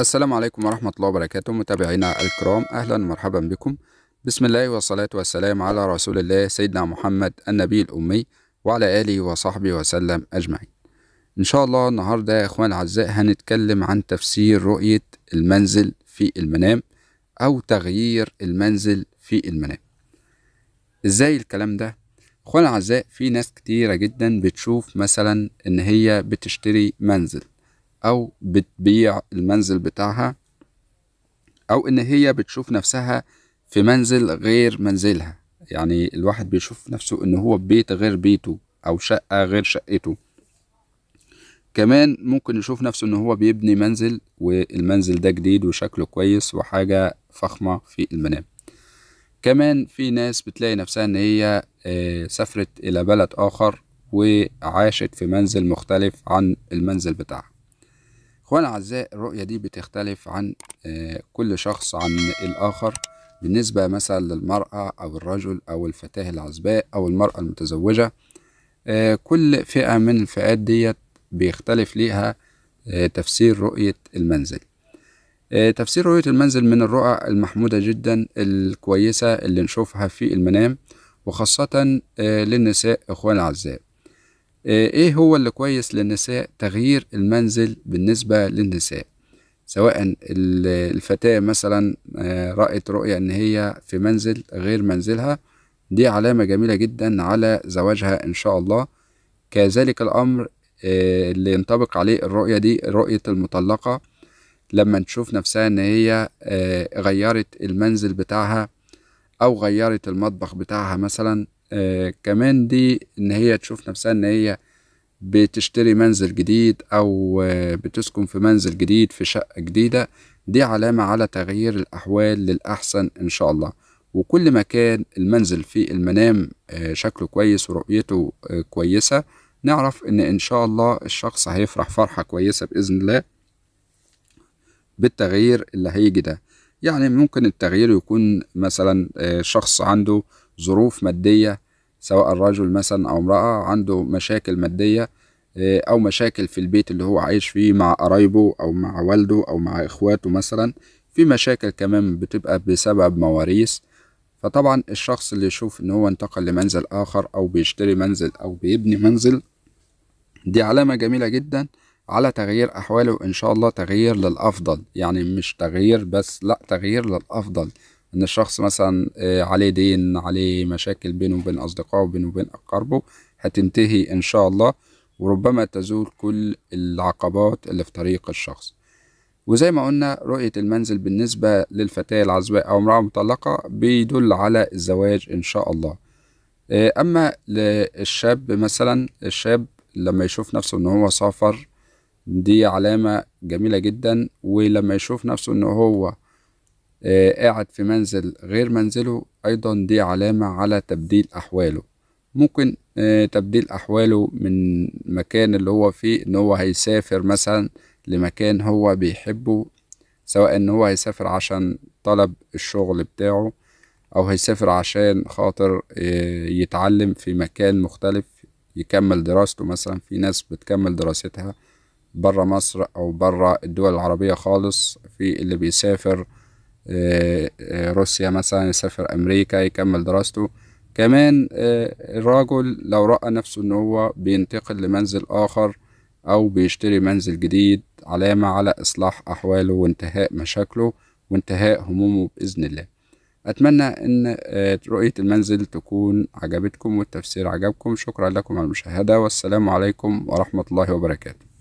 السلام عليكم ورحمة الله وبركاته متابعينا الكرام أهلا ومرحبا بكم بسم الله والصلاة والسلام على رسول الله سيدنا محمد النبي الأمي وعلى آله وصحبه وسلم أجمعين إن شاء الله النهاردة يا إخوان الأعزاء هنتكلم عن تفسير رؤية المنزل في المنام أو تغيير المنزل في المنام إزاي الكلام ده؟ إخوان الأعزاء في ناس كتيرة جدا بتشوف مثلا إن هي بتشتري منزل او بتبيع المنزل بتاعها او ان هي بتشوف نفسها في منزل غير منزلها يعني الواحد بيشوف نفسه ان هو بيت غير بيته او شقة غير شقته كمان ممكن يشوف نفسه ان هو بيبني منزل والمنزل ده جديد وشكله كويس وحاجة فخمة في المنام كمان في ناس بتلاقي نفسها ان هي آه، سافرت الى بلد اخر وعاشت في منزل مختلف عن المنزل بتاعها اخوانا الاعزاء الرؤيه دي بتختلف عن آه، كل شخص عن الاخر بالنسبه مثلا للمراه او الرجل او الفتاه العزباء او المراه المتزوجه آه، كل فئه من الفئات ديت بيختلف ليها آه، تفسير رؤيه المنزل تفسير رؤيه المنزل من الرؤى المحموده جدا الكويسه اللي نشوفها في المنام وخاصه للنساء اخوانا الاعزاء آه، ايه هو اللي كويس للنساء تغيير المنزل بالنسبة للنساء سواء الفتاة مثلا آه، رأت رؤية ان هي في منزل غير منزلها دي علامة جميلة جدا على زواجها ان شاء الله كذلك الامر آه، اللي ينطبق عليه الرؤية دي رؤية المطلقة لما تشوف نفسها ان هي غيرت المنزل بتاعها او غيرت المطبخ بتاعها مثلا آه كمان دي ان هي تشوف نفسها ان هي بتشتري منزل جديد او آه بتسكن في منزل جديد في شقة جديدة دي علامة على تغيير الاحوال للاحسن ان شاء الله وكل ما كان المنزل في المنام آه شكله كويس ورؤيته آه، كويسة نعرف ان ان شاء الله الشخص هيفرح فرحة كويسة باذن الله بالتغيير اللي هيجي ده يعني ممكن التغيير يكون مثلا آه، شخص عنده ظروف مادية سواء الرجل مثلا أو امرأة عنده مشاكل مادية آه، أو مشاكل في البيت اللي هو عايش فيه مع قرايبه أو مع والده أو مع إخواته مثلا في مشاكل كمان بتبقى بسبب مواريث فطبعا الشخص اللي يشوف إن هو انتقل لمنزل آخر أو بيشتري منزل أو بيبني منزل دي علامة جميلة جدا على تغيير أحواله إن شاء الله تغيير للأفضل يعني مش تغيير بس لأ تغيير للأفضل ان الشخص مثلا آه، عليه دين عليه مشاكل بينه وبين اصدقائه وبينه وبين اقاربه هتنتهي ان شاء الله وربما تزول كل العقبات اللي في طريق الشخص وزي ما قلنا رؤية المنزل بالنسبة للفتاة العزباء أو امرأة مطلقة بيدل على الزواج إن شاء الله آه، أما للشاب مثلا الشاب لما يشوف نفسه إن هو سافر دي علامة جميلة جدا ولما يشوف نفسه إن هو آه، قاعد في منزل غير منزله أيضا دي علامة على تبديل أحواله ممكن آه، تبديل أحواله من مكان اللي هو فيه إن هو هيسافر مثلا لمكان هو بيحبه سواء إن هو هيسافر عشان طلب الشغل بتاعه أو هيسافر عشان خاطر آه، يتعلم في مكان مختلف يكمل دراسته مثلا في ناس بتكمل دراستها برا مصر أو برا الدول العربية خالص في اللي بيسافر آه، آه، روسيا مثلا يسافر أمريكا يكمل دراسته كمان آه، الرجل لو رأى نفسه إن هو بينتقل لمنزل آخر أو بيشتري منزل جديد علامة على إصلاح أحواله وانتهاء مشاكله وانتهاء همومه بإذن الله أتمنى أن رؤية المنزل تكون عجبتكم والتفسير عجبكم شكرا لكم على المشاهدة والسلام عليكم ورحمة الله وبركاته